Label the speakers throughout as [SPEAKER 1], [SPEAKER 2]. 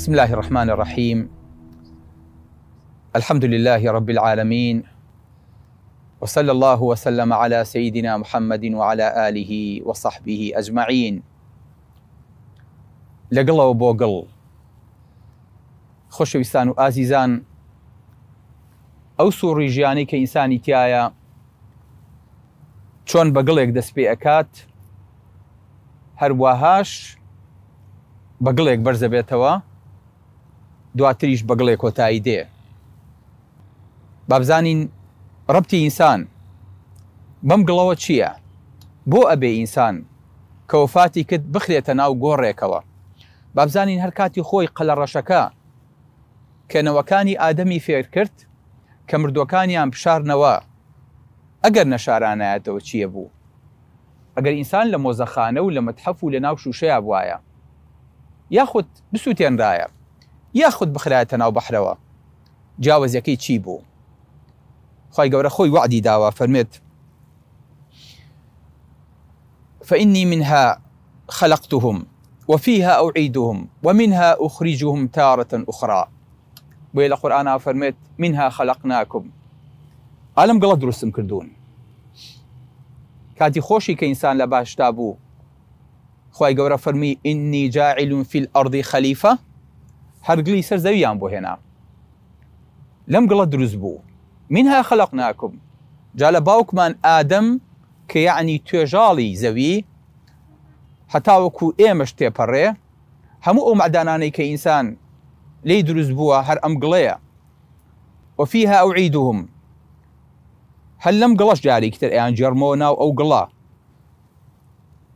[SPEAKER 1] بسم الله الرحمن الرحيم الحمد لله رب العالمين وصلى الله وسلم على سيدنا محمد وعلى آله وصحبه أجمعين لقل وبوقل خوش ويسان وازيزان او سوري جياني كانساني تيايا چون تایە چۆن بەگڵێک دەست پێ ئەکات هەروەهاش بەگڵێک دواتریش بەگڵێ کۆتایی دێ بابزانین ڕبتی ئینسان بەم گڵەوە چییە؟ بۆ ئەبێ ئینسان کەوفاتی کرد بخرێتە ناو گۆڕێکەوە بابزانین هەر کاتی خۆی قەلە ڕەشەکە کەنەوەکانی ئادەمی فێر کرد کە مردوەکانیان پشارنەوە ئەگەر نەشارانایەتەوە چییە بوو ئەگەر ئینسان لە مۆزەخانە و لە متحەف و لە ناو شوشەیە بواە یاخود بسووتێنرایە ياخذ بخرایەتە ناو جاوز جیاوازەکەی چی بوو خی خوي وعدي وعدی فرميت فإني منها خلقتهم وفيها أعيدهم ومنها أخرجهم تارة أخرى بيلا قرآن فرميت منها خلقناكم عالم قلت دروستم كردون كاتي خوشي كإنسان لباش تابو خواهي قورا فرمي إني جاعل في الأرض خليفة هەرگلی سەرزەویان بۆ هێنا لەم لم دروست بوو منها خلقناكم جا باوكمان آدم كي يعني تجالي زوي حتى وكو ئێمەش تێپەڕێ هەموو ئەو مەدانانەی کە ئینسان لی دروست بووە هر ام قليا وفيها أوعيدهم هل لم قلاش جاري كتر ايان جرمونا أو قلا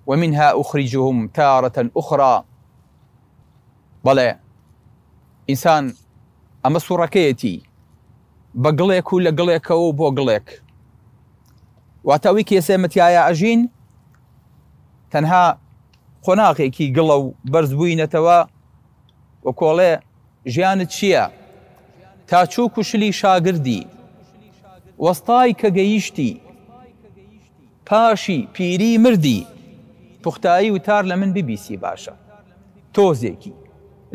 [SPEAKER 1] ومنها أخرجهم تارة أخرى بلى ئینسان ئەمە سوڕەکەیەتی بە گڵێک و لە گڵێکەوە بۆ گڵێک واتەوی کێسێمەتیایە ئەژین تەنها قۆناغێکی گڵە و بەرز بووینەتەوە و کۆڵێ ژیانت چییە؟ تا چوو کوشلی شاگردی وەستای کە گەیشتی پاشی پیری مردی پوختایی و تار لە من ببیسی باشە تۆزێکی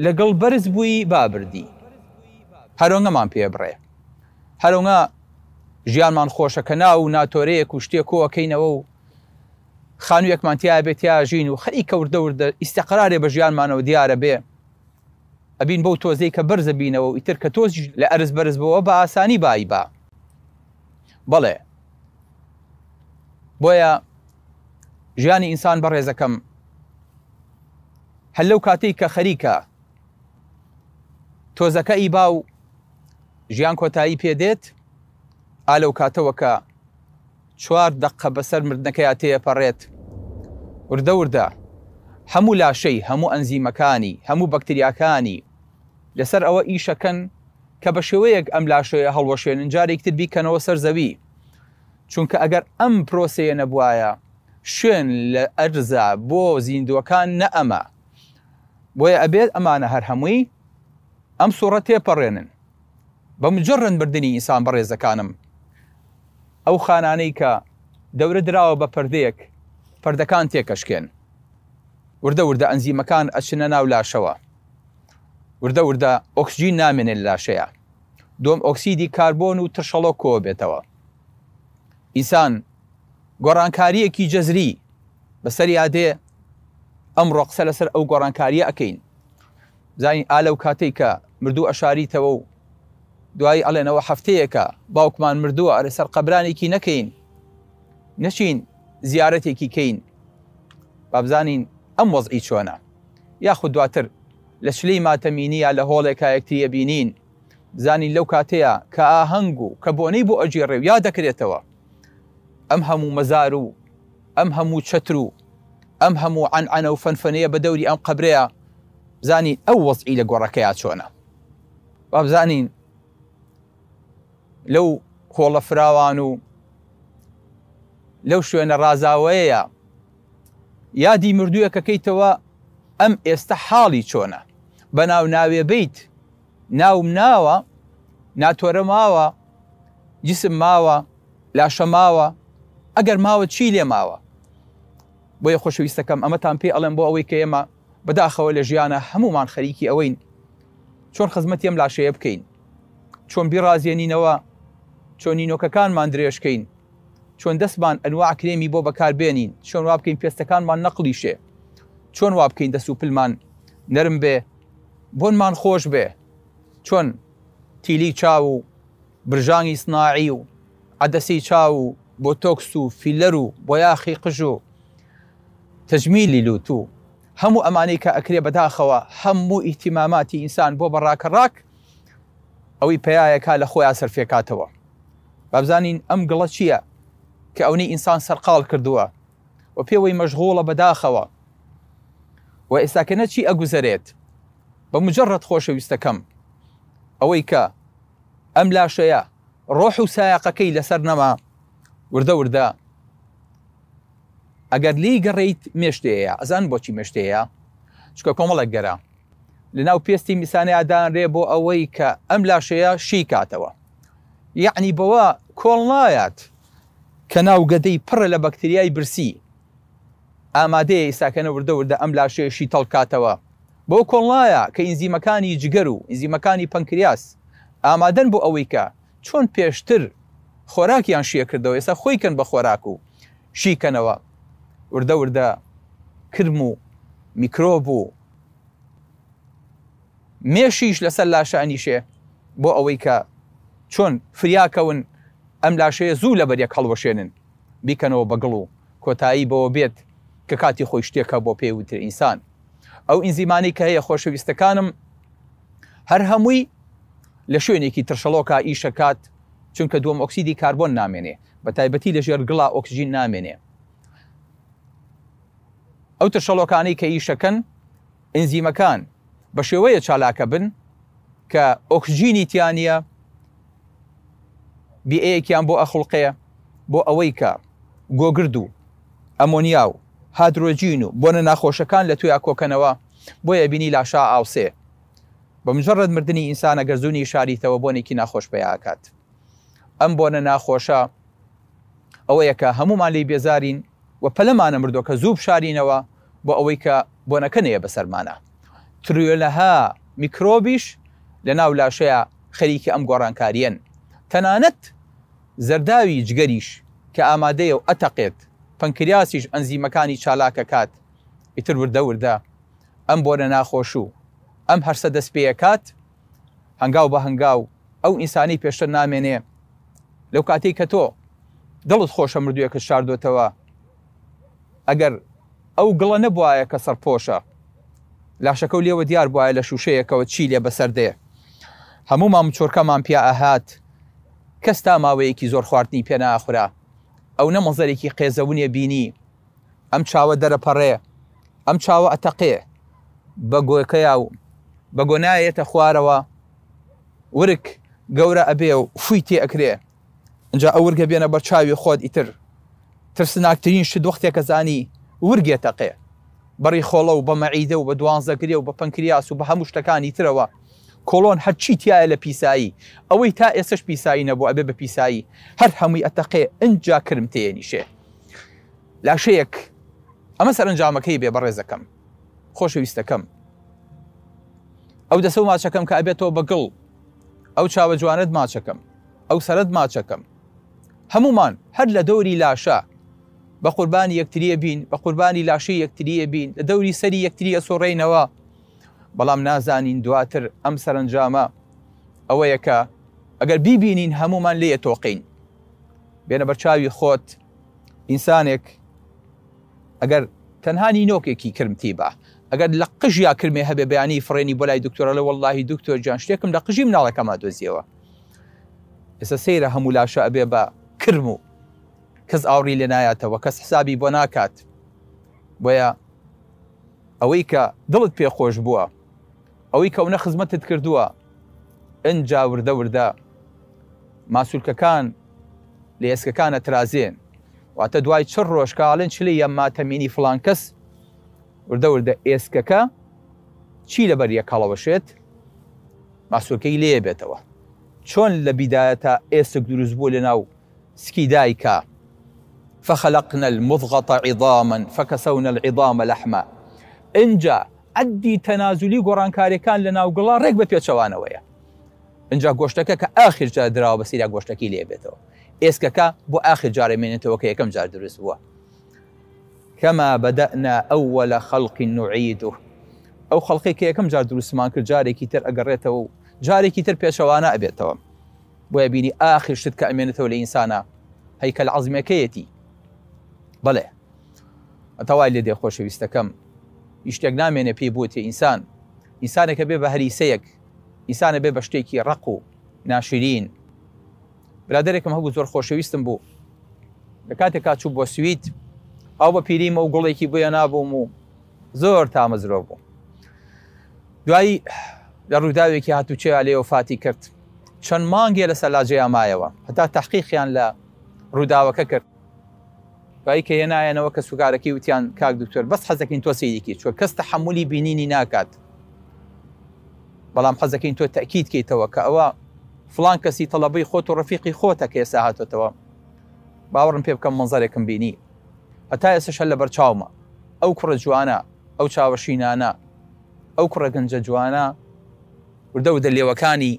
[SPEAKER 1] لەگەڵ بەرز بووی بابردی هەرۆنگەمان پێ بڕێ هەرۆنگە ژیانمان خۆشەکە نا و ناتۆرەیەک و شتێک کۆەکەینەوە و خانوویەکمانتییا بێت یا ژین و خەری کەوردەوردە ئیسەقرارێ بە ژیانمانەوە دیارە بێ ئەبین بەو تۆزەی کە بەرزە بینەوە ئیتر کە تۆز لە ئەرز بەرزبەوە بە ئاسانی بای با بەڵێ بۆیە ژیانی ئینسان بەڕێزەکەم هەل لەو کاتێک کە خەریکە تۆزەکە ئیبا و ژیان کۆتایی پێدێت ئالەو کاتەوەکە چوار دقه بەسەر مردنەکەی تەیە پەڕێت وردە وردە هەموو لاشەی هەموو ئەنزیمەکانی هەموو بەکتریاکانی لەسەر ئەوە ئیشەکەن کە بە شێوەیەک ئەم لاشەیە هەڵوەشێنن جارێکتر بیکەنەوە سەر زەوی چونکە ئەگەر ئەم پرۆسەیە نەبواە شوێن لە ئەرزا بۆ زیندوەکان نە ئەمە بۆیە ئەبێت ئەمانە هەر هەمووی ئەم سوورە تێپەڕێنن بە مجرڕن بردننی ئینسان بەڕێزەکانم ئەو خانانەی کە دەورە درراوە بە پردەیەک پردەکان تێکەشکێن وردە وردە ئەنزیمەکان ئەچنە ناو لاشەوە وردە وردە ئۆکسجی نامێنێت لاشەیە دۆم ئۆکسیدی کاربۆن و تشەڵۆ کۆ بێتەوە ئینسان گۆڕانکاریەکی جەزری بەسەر یادێ ئەم ڕۆقسە لەسەر ئەو گۆڕانکاریە ئەەکەین زانین ئالە و کاتێک کە مردوو ئەشاریتەوە و دوایی ئەڵێنەوە هەفتەیەکە باوکمان مردووە ئەرە سەر قەبرانێکی نەکەین نەچین زیارەتێکی کەین بابزانین ئەم وەزئی چۆنە یاخود دواتر لە شلەی ماتەمینیە لە هۆڵێکا یەکتریە بینین زانین لەو کاتەیە کە ئاهەنگ و کە بۆنەی بۆ ئەجیێڕێ و یا دەکرێتەوە ئەم هەموو مەزار و ئەم هەموو چتر و ئەم هەموو عەنعەنە و فەنفەنەیە بە دەوری ئەم قبرەیە زانی ئەو وەزئی لە گۆڕەکەیە چۆنە با بزانین لەو خۆڵە فراوان و لەو شوێنە ڕازاوەیە یادی مردووە کەکەیتەوە ئەم ئێستا حاڵی چۆنە بەناو ناوێ بیت ناوم ناوە ناتۆرە ماوە جسم ماوە لاشە ماوە ئەگەر ماوە چی لێ ماوە بۆیە خۆشەویستەکەم ئەمەتان پێ ئەڵێم بۆ ئەوەی کە ئێمە بەداخەوە لە ژیانە هەمومان خەریکی ئەوەین چۆن خزمەتیم لاشەیە بکەین چۆن بیرازێنینەوە چۆن نینۆکەکانمان درێژکەین چۆن دەستمان ئەنوا ئەکرێمی بۆ بەکاربێنین چۆن وا بکەین پێستەکانمان نەقلیشێ چۆن وا بکەین دەست و پلمان نەرم بێ بۆنمان خۆش بێ چۆن تیلی چاو و برژانگی سناعی و عدەسی چاو و بۆ تۆکس و فیلەر و بۆ یاخی قژ و تەجمیلی لووت و هەموو ئەمانەی کە ئەکرێ بەداخەوە هەموو ئیتیماماتی ئینسان بۆ بەڕاکەڕاک ئەوەی پیاەکە لە خۆی ئاسەرفێکاتەوە بابزانین ئەم گڵە چییە کە ئەونی ئینسان سەرقال کردووە و پێوەی مەژغۆڵە بەداخەوە و ئێستاکە نەچی ئەگوزەرێت بە مجرڕەت خۆشەویستەکەم ئەوەی کە ئەم لاشەیە ڕۆح و سایقەکەی لەسەر نەما وردە وردە ئەگەر لی گەڕیت مێشتەیە ئەزان بۆچی مشتەیە چکە کۆمەڵک گەرە لە ناو پێستی میسانەیادان ڕێ بۆ ئەوەی کە ئەم لاشەیە شی کاتەوە یعنی بەوە کۆڵ نایات کە ناوگەدەی پڕە لە بەکتریای برسی ئامادەیە ئیساکەنە وردەوردە ئەم لاشەیەشی تەڵکاتەوە بۆ کۆڵایە کە ئینزیمەکانی جگەر و ئینزیمەکانی پەنکریاس ئامادەن بۆ ئەوەی کە چۆن پێشتر خۆراکیان شیە کردەوە ئێستا خۆیکەن بە خۆراک و شیکەنەوە وردە وردە کرم و میکرۆب و مێشیش لەسەر لاشانیشێ بۆ ئەوەی کە چۆن فریاکەون ئەم لاشەیە زوو لە بەرێک هەڵوەشێنن بیکەنەوە بەگڵ و کۆتایی بەوە بێت کە کاتی خۆی شتێکە بۆ پێوتتر ئینسان ئەو ئینزیمانی کە هەیە خۆشەویستەکانم هەر هەمووی لە شوێنێکی ترشەڵۆکە ئیشەکات چونکە دووەم ئۆکسیدی کاربۆن نامێنێ بە تایبەتی لە ژێر گڵا ئۆکسژین نامێنێ ئەو تشەڵۆکانی کە ئیشەکەن ئنزیمەکان بە شێوەیە چالاکە بن کە ئۆکسجینی تیانە بیەیەکیان بۆ ئەخڵقەیە بۆ ئەوەی کە گۆگرد و ئەمۆنیا و هادرۆجین و بۆنە ناخۆشەکان لە توی ئاکۆکەنەوە بۆیە بینی لاشا ئاوسێ بە مجرڕت مردنی ئینسانە گەرزوونی شاریتەوە بۆنێکی ناخۆش پیاکات ئەم بۆنە ناخۆشە ئەوەیە کە هەمومان لی بێزارین و پەلەمانە مردو کە زوو بشارینەوە بۆ ئەوەی کە بۆنەکەنەیە بەسەرمانە تریۆلەها میکرۆبیش لە ناو لاشەیە خەریکی ئەم گۆڕانکاریەن تەنانەت زەرداوی جگەریش کە ئامادەیە و ئەتەقێت پنکریاسیش ئەنزیمەکانی چالاکە کات ئیتر وردە وردە ئەم بۆرە ناخۆش و ئەم هەرسە دەست پێیەکات هەنگاو بە هەنگاو ئەو ئینسانی پێشتر نامێنێ لەو کاتێک کە تۆ دڵت خۆشە مردوویەکە شاردۆتەوە ئەگەر ئەو گڵە نەبواە کە سەرپۆشە لاشەکە و لێوە دیار بواە لە شووشەیەکەوە چی لێ بەسەر دێ هەموو مام چۆرکەمان پیا ئەهات کەس تا ماوەیەکی زۆر خواردنی پێناخورا ئەو نەمەزەرێکی قێزەونێ بینی ئەم چاوە دەرەپەڕێ ئەم چاوە ئەتەقێ بە گۆکەیا و بە گۆنایەتە خوارەوە ورک گەورە ئەبێ و فوی تێ ئەکرێ اینجا ئەو ورگە بێنە بەر چاوی خۆت ئیتر ترسناکترین شت وەختێکە زانی ورگێتە قێ بەڕی خۆڵە و بە مەعیدە و بە دوانزەگرێ و بە پنکریاس و بە هەموو شتەکانی ترەوە کۆلۆن هەرچی تایە لە پیسایی ئەوەی تا ئێسش پیسایی نەبوو ئەبێ بە پیسایی هەر هەمووی ئەتەقێ ئەجا کرم تێنیشێ لاشەیەک ئەمە سەرنجامەکەی بێ بەڕێزەکەم خۆشەویستەکەم ئەو دەسە و ماچەکەم کە ئەبێتەوە بەگڵ ئەو چاوە جوانت ماچەکەم ئەو سەرت ماچەکەم هەمومان هەر لە دەوری لاشە بە قوربانی یەکتریە بین بە قوربانی لاشی یەکتریە بین لە دەوری سەری یەکتریە سۆڕێنەوە بەڵام نازانین دواتر ئەم سەرنجامە ئەوەیەکە ئەگەر بیبینین هەمومان لێ تۆقین بێنە بەرچاوی خۆت ئینسانێک ئەگەر تەنهانی نۆکێکی کرمتی بە ئەگەر لە قژیا کرمێ هەبێ بەیانی فڕێنی بۆ لای دکتۆرە لە وەلهی دکتۆر جان شتێکم لە قژیم ناڵەکەما دۆزیەوە ئێستا سەیرە هەموو لاشە ئەبێ بە کرم و کەس ئاوری لێ نایاتەوە کەس حسابی بۆ ناکات بۆیە ئەوەی کە دڵت پێ خۆش بووە ئەوەی کەونە خزمەتت کردووە ئەنجا وردە وردە ماسوولکەکان لە ئێسکەکانە ترازێن واتە دوای چڕ ڕۆژکاڵن چلی یە ماتەمینی فلان کەس وردە وردە ئێسکەکە چی لەبەر یە کاڵەوەشێت ماسوورەکەی لێ بێتەوە چۆن لە بیدایەتە ئێسک دروست بوو لە ناو سکی دایکە فخلقنا المضغة عظاما فكسونا العظام لحما اینجا عدی تەنازلی گۆڕانکاریەکان لە ناوگوڵا ڕێک بە پێچەوانەوەیە اینجا گۆشتەکە کە آخر جار درراوە بە سیرا گۆشتەکی لێبێتەوە ئێسکەکە بۆ آخر جارە مێنێتەوە کە یەکەم جار دروست بووە کەما بەدەنا ئەوە لە خەڵقی نوعید و ئەو خەڵقی کە یەکەم جار جاري کرد جارێکی تر ئەگەڕێتەوە جاري جارێکی تر پێچەوانە ئەبێتەوە بۆیە بینی آخر شت کە ئەمێنێتەوە لە ئینسانە هەیکە لە بڵێ ئەتەوای لێ دێ خۆشەویستەکەم یشتێک نامێنێ پێی بۆ تێ ئینسان ئینسانێکە بێ بە هەریسەیەک ئینسانە بێ بە شتێکی ڕق و ناشرین برادێکم هەبوو زۆر خۆشەویستم بوو لە کاتێک کاچوو بۆ سویت ئەو بە پیریمە و گوڵێکی بۆیە نابووم و زۆر تامەزرۆ بوو دوایی لە ڕووداوێکی هاتوچێ لێ وفاتی کرد چەند مانگێ لە سەلاجێ ئامایەوە هەتا تحقیقیان لە ڕووداوەکە کرد دوایی کە هێنایەنەوە کە سوگارەکەی وتیان کاک دکتۆر بەس حەزەکەین تۆ سیدیکی چوە کەس تەحملی بینینی ناکات بەڵام حەزەکەین تۆ تەکیید کەیتەوە کە ئەوە فلان کەسی تەڵەبەی خۆت و ڕفیقی خۆتە کێ ساهاتەوە باوەڕم پێ بکەم منزارێکم بینی هەتا ئێسش هەل لە بەرچاومە ئەو کوڕە جوانە ئەو چاوەشینانە ئەو کوڕە گەنجە جوانە وردە و دەلێوەکانی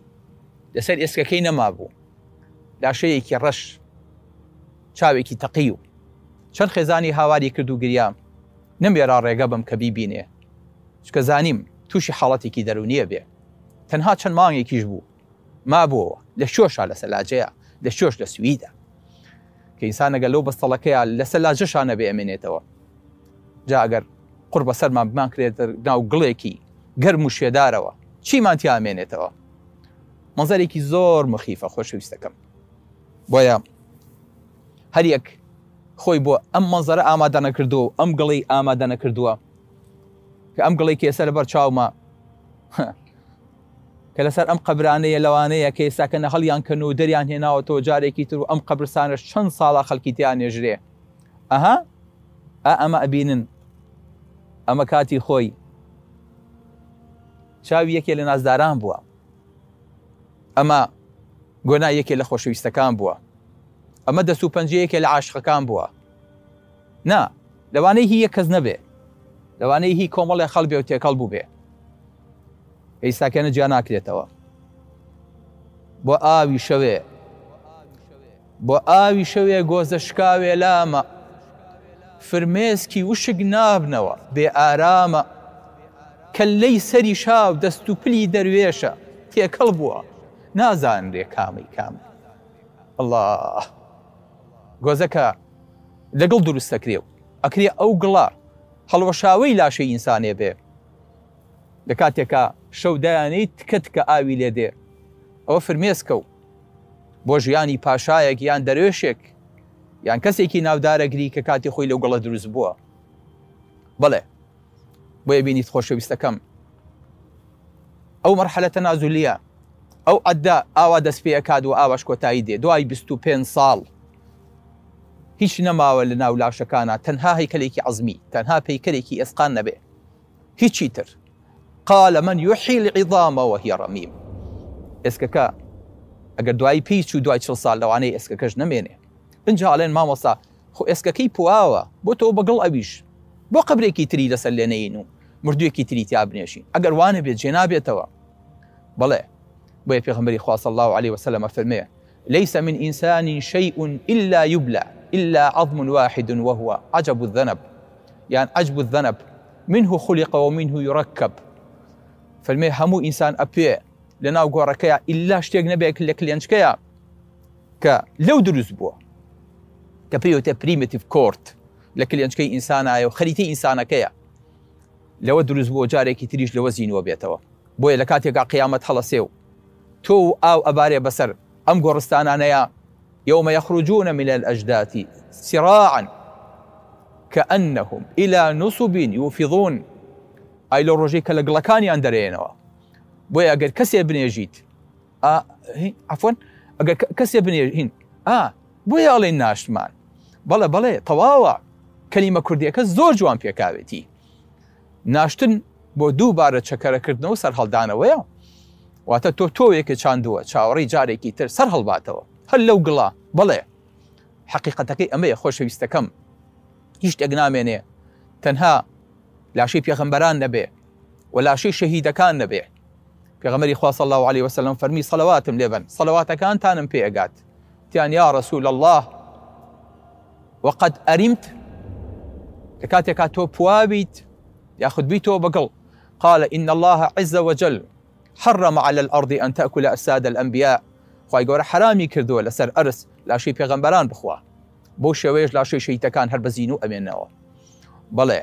[SPEAKER 1] لەسەر ئێسکەکەی نەما بوو لاشەیەکی ڕەش چاوێکی تەقی و چەند خێزانی هاواری کرد و گریا نمێرا ڕێگە بم کە بیبینێ چکە زانیم تووشی حاڵەتێکی دەرونیە بێ تەنها چەند مانگێکیش بوو ما بووەوە لە شۆشا لە سەلاجەیە لە شۆش لە سویدا کە ئینسانەگە لەو بەستەڵەکەیە لە سەلاجەشانە بێ ئەمێنێتەوە جا ئەگەر قڕ بە سەرمان بمان کرێت ناو گڵێکی گەرم و شێدارەوە چیمانتی ئامێنێتەوە مەزارێکی زۆر مخیفە خۆشەویستەکەم بۆیە هەریەک خۆی بۆ ئەم منزەرە ئامادە نەکردووە ئەم گڵی ئامادە نەکردووە کە ئەم گڵی کێسە لەبەر چاومە کە لەسەر ئەم قبرانەیە لەوانەیە کە ێساکە نە هەڵیان کەن و دەریان هێناوەەوە جارێکی تر و ئەم قبرسانە چەند ساڵا خەڵکی تیان نێژرێ ئەها ئەمە ئەبینن ئەمە کاتی خۆی چاوی یەکێ لە نازداران بووە ئەمە گۆنا یەکێ لە خۆشویستەکان بووە ئەمە دەست و پنجەیەکێ لە عاشقەکان بووە نا لەوانەی هی یە کەس نەبێ لەوانەی هی کۆمەڵی خەڵ بێ و تێکەڵ بوو بێ ئەیساکەنە جیا ناکرێتەوە بۆ ئاوی شەوێ بۆ ئاوی شەوێ گۆزە شکاوێ لامە فرمێسکی وشک نابنەوە بێ ئارامە کەلەی سەری شاو دەست و پلی دەروێشە تێکەڵ بووە نازانرێ کامی کامی الله گۆزەکە لەگەڵ دروستەکرێ و ئەکرێ ئەو گڵار هەڵوەشاوەی لاشەی ئینسانێ بێ لە کاتێکە شەودایانەی تکت کە ئاوی لێ دێ ئەوە فرمێسکە و بۆ ژیانی پاشایەک یان دەروێشێک یان کەسێکی ناودارە گری کە کاتی خۆی لەو گەڵە دروست بووە بڵێ بۆیە بینیت خۆشەویستەکەم ئەو مەرحەلەتە نازولیە ئەو ئەدا ئاوا دەست پێەکات و ئاواش کۆتایی دێ دوای 25 ساڵ هیچ نەماوە لە ناو لاشەکانە تەنها هیکلێکی عزمی تەنها پەیکەرێکی ئەسقان نەبێ هیچی تر قال من يحيي العظام وهي رميم ئێسکەکە اگر دوای پیچ و دوای چل سال لەوانەیە ئێسکەکەش نمێنێ اینجا ئاڵێن مامۆسا خۆ ئێسکەکەی بو تو تۆ بەگڵ بو بۆ کی تری لەسەر لێنەین و مردوێکی تریتیا بنێشین ئەگەر وانە بێت جێنابێتەوە بەڵێ بۆیە پێغمبەری خواص الله عليه وسلم فەرمێ ليس من إنسان شيء إلا يبلى إلا عظم واحد وهو عجب الذنب يعني عجب الذنب منه خلق ومنه يركب فالمي همو إنسان أبي لنا وقركيا إلا شتيق نبيك لك لينشكيا كا لو دروز بوا تا بريميتيف كورت لك لينشكي إنسانا وخريتي إنسانا كيا لو دروز بوا كي تريج لوزين وبيتوا بوي لكاتيقا قيامة هلا تو أو أباري بسر أم قرستانا نيا يوم يخرجون من الأجداث سراعا كأنهم إلى نصب يوفضون أي لو رجيك لقلقاني أندرينوا بوي اقل كسي ابن يجيت آه عفوا اقل كسي ابن يجيت آه بوي أغلي ناشتمان بلا بلا طواوع كلمه كرديه زۆر جوان پێکاوێتی ناشتن بو بۆ دووبارە چەکەرەکردنەوە سەر هەڵدانەوەیە واتە تو تۆ یەکە چاندووە چاوەڕی جارێکی تر سرحل هەڵباتەوە هل لو هەر في استكم إيش حقیقەتەکەی ئەمەیە لا هیچ في نامێنێ تەنها ولا پێغمبەران شهيد كان لاشەی في غمري پێغمەری صلى الله عليه وسلم فرمي فەرمی كان تانم في أجات تیان يا رسول الله وقد أرمت لە کاتێکا تۆ پوابیت بيتو بقل قال إن الله عز وجل حرم على الأرض أن تأكل أساد الأنبياء خی گەورە حرامی کردووە لەسەر ئەرس لاشەی پێغەمبەران بخوا بۆ شێوەیەش لاشەی شەیتەکان هەر بەزین و ئەمێنەوە بەڵێ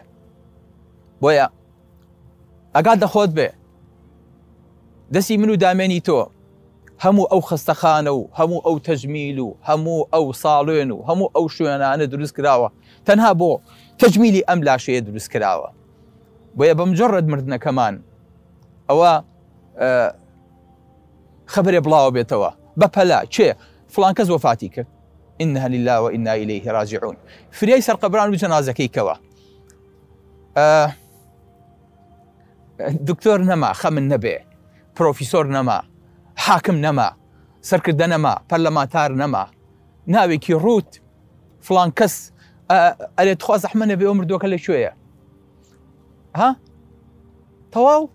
[SPEAKER 1] بۆیە ئەگات دەخۆت بێ دەسی من و دامێنی تۆ هەموو ئەو خستەخانە و هەموو ئەو تەجمیل و هەموو ئەو ساڵێن و هەموو ئەو شوێنانە دروست کراوە تەنها بۆ تەجمیلی ئەم لاشەیە دروست کراوە بۆیە بەمجرڕت مردنەکەمان ئەوە خبرێ بڵاو بێتەوە بەپەلا چێ فلان کەس وفاتی إنها لله وإنا إليه راجعون فرياي سرقبران بجنازەکەی کەوە آه، دکتۆر نەما خەمن نەبێ پرۆفیسۆر نەما حاکم نەما نما نەما نما ناوي ناوێکی روت فلان کەس آه، ئەلێت خوا زەحمەە بێ امر لە شوێە ها تەواو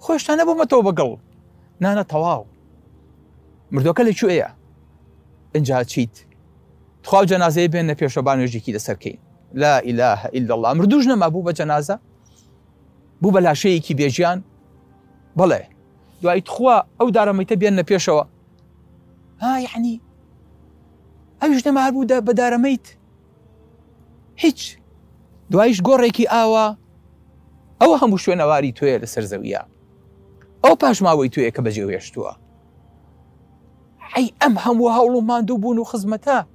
[SPEAKER 1] خوش انا ابو ما نەبوومەتەوە بەگەڵ نانە تەواو مردوەکە لە کوێە ئەجا چیت خوا جەنازەی بێن نە پێشەبان وێژێکی لەسەرکەین لا ئیلا ئیلله مردوژ نەما بوو بە جەنازە بوو بە لاشەیەکی بێژیان بڵێ دوای تخوا ئەو دارەمەیتە بێن نە پێشەوە ها یعنی ئەوش نەمار بوو بە دارەمەیت هیچ دوایش گۆڕێکی ئاوە ئەوە هەموو شوێنەواری توێ لەسەر زەویە او پاش ما توێ کە بەجێ هێشتووە ئەی ام هەموو هەوڵ و ماندوو من دو بونو ئەم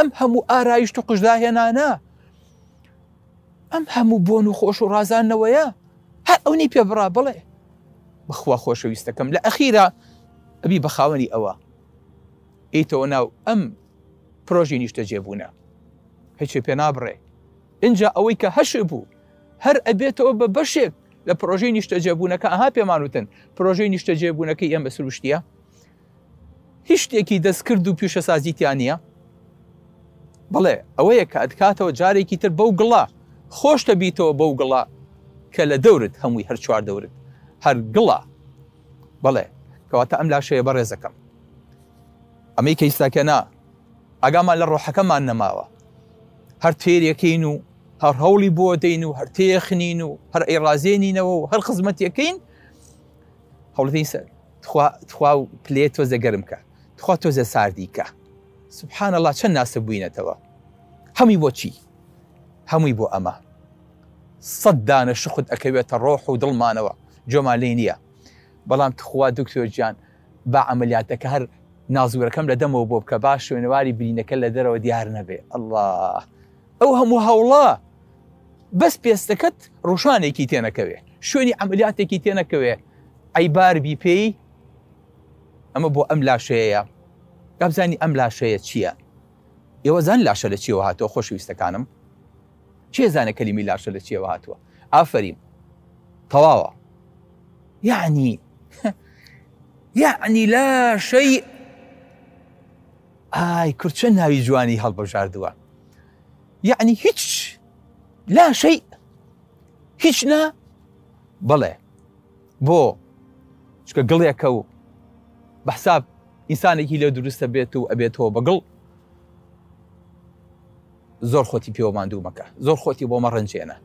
[SPEAKER 1] ام هم و قژداهێنانە نانا ام هم و خوش و ڕازانەوەیە هەر پی پێبرا بله بخوا خۆشەویستەکەم لە ئەخیرە ئەبی بەخاوەنی ئەوە ئیتەوە ناو ئەم پرۆژی نیشتە جێبوونە هیچی پێ نابڕێ اینجا ئەوەی کە هەش بوو هەر ئەبێتەوە لە پرۆژەی نیشتە جێبوونەکە ئەها پێمان وتن پرۆژەی نیشتە جێبوونەکەی ئەم بە سروشتیە هیچ شتێکی دەستکرد و پیشە سازیتیانە بڵێ ئەوەیە کە ئەدکاتەوە جارێکی تر بەو گڵا خۆشتە بیتەوە بەو گڵا کە لە دەورت هەمووی هەر چوار دەورت هەر گڵا بڵێ کەواتە ئەم لاشەیە بەڕێزەکەم ئەمەی کەیستاکە نا ئەگامان لە ڕۆحەکەمان نەماوە هەر تێریەکەین و هەر هەوڵی بۆ دەین و هەرتێخنین و هەر ئێڕازێنینەوە و هەر خزمەتەکەین هەوڵین سەرخوا و پلێ تۆزە گەرم کە تخوا تۆزە ساردیکە سبحان الله چەند ناسە بووینەتەوە هەمی بۆچی هەمووی بۆ ئەمە سەد دانە شخت ئەەکەوێتە ڕۆح و دڵمانەوە جۆمان لێ نییە بەڵام تخوا دکتۆر گیان با ئەعملیاتەکە هەر نازورەکەم لە دەمەوە بۆ بکە باش شوێنەواری برینەکە لە دەرەوە دیار نەبێ الله ئەو هەموو هەوڵە بەس پێستەکەت ڕۆشانێکی تێنەکەوێ شوێنی ئەمەلیاتێکی تێنەکەوێ ئەیبار بی پێی ئەمە بۆ ئەم لاشەیە گابزانی ئەم لاشەیە چییە؟ ئێوە زان لاشە لە چیەوە هاتەوە خۆشویستەکانم چێ زانە کەلیمی لاشە لە چیەوە هاتووە ئافریم تەواوە یعنی یعنی لا شەی ئای کورچە ناوی جوانی هەڵبەژاردووە یعنی هیچ لا شەی هیچ نا بڵێ بۆ چکە گڵێکە و بەحساب ئینسانێکی لێ دروستە بێت و ئەبێتەوە بەگڵ زۆر خۆتی پێوەماندوو مەکە زۆر خۆتی بۆ مە ڕنجێنە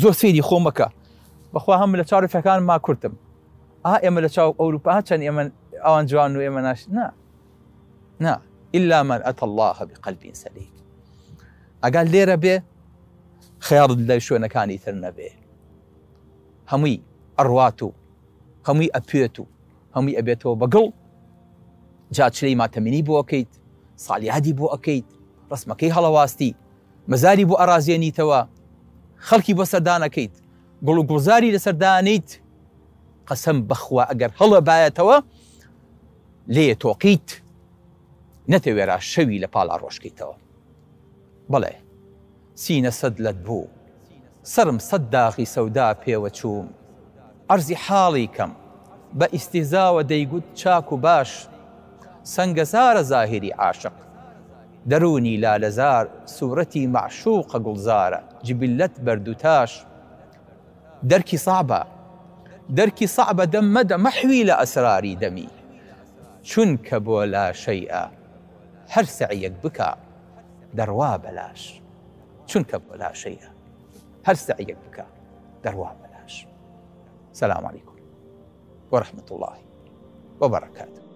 [SPEAKER 1] زۆر سری خۆمەکە بەخوا هەم لە چاڕفەکان ما کورتم ئا ئێمە لە چاو ئەوروپا چەند ئێمە ئەوان جوان و ئێمە ناش نا نا ئللا من ئەتە الله بقلبین سەلیک ئەگەر لێرە بێ خیاڵت لای شوێنەکانی تر نەبێ هەمووی ئەڕوات و هەمووی ئەپێت و هەمووی ئەبێتەوە بەگەڵ جاچرەی ماتەمینی بۆ ئەکەیت ساڵیادی بۆ ئەکەیت ڕسمەکەی هەڵەواستی مەزاری بۆ ئەرازێنیتەوە خەڵکی بە سەردانەکەیت گوڵ و گوزاری لە سەردانیت قەسم بخوا ئەگەر هەڵە باەتەوە لێ تۆقیت نەتەوێرا شەوی لە پاڵا ڕۆشکیتەوە بڵێ سينا سەد لەت بوو سرم سەد داغی سودا پێوە چووم ئەرزی حاڵی کەم با ئیسیزاوە دەیگوت چاک و باش سنگزار زاهري عاشق لا لالەزار سوورەتی معشوق گوڵزارە جبلت بردوتاش دەرکی صعبه دەرکی صعبه دم مەدە مەحوی لە دمي دەمی چونکە بۆ لا شەیئە هەر دروا بلاش تنكب ولا شيء هل سعي بك دروا بلاش السلام عليكم ورحمة الله وبركاته